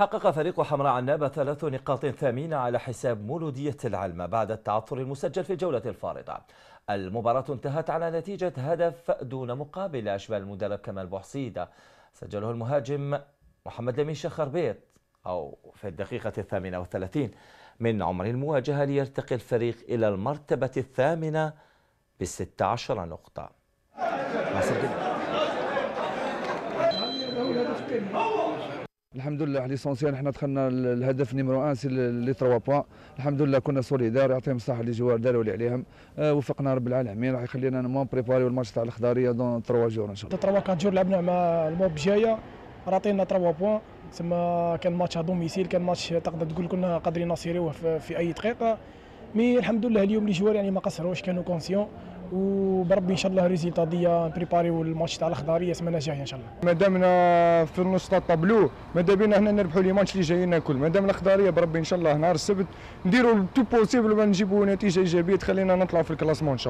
حقق فريق حمراء عنابة ثلاث نقاط ثمينة على حساب مولودية العلمة بعد التعثر المسجل في الجولة الفارطة المباراة انتهت على نتيجة هدف دون مقابل أشبه المدرب كمال بوحصيدة سجله المهاجم محمد لمين شخر بيت أو في الدقيقة الثامنة والثلاثين من عمر المواجهة ليرتقي الفريق إلى المرتبة الثامنة بستة عشر نقطة الحمد لله ليسونسيال حنا دخلنا الهدف نمرو ان سي لي تروا بوان الحمد لله كنا سوليدار يعطيهم الصحه اللي جوار داروا اللي عليهم آه وفقنا رب العالمين راح يخلينا نمون بريباريو الماتش تاع الخضاريه دون 3 جور ان شاء الله 3 كات جور لعبنا مع الموب جايه راطينا تروا بوان تسمى كان ماتش ا دوميسيل كان ماتش تقدر تقول كنا قادرين نصيروه في, في اي دقيقه مي الحمد لله اليوم لي جوار يعني ما قصروش كانوا كونسيون وبربي ان شاء الله ريزيلتا دي بريباريو الماتش تاع الخضاريه سمانه جايه ان شاء الله مادامنا في النص تاع الطابلو مادام هنا نربحوا لي ماتش اللي جايين الكل مادام الخضاريه بربي ان شاء الله نهار السبت نديروا تو بوسيبل ونجيبوا نتيجه ايجابيه تخلينا نطلعوا في الكلاسمون ان شاء الله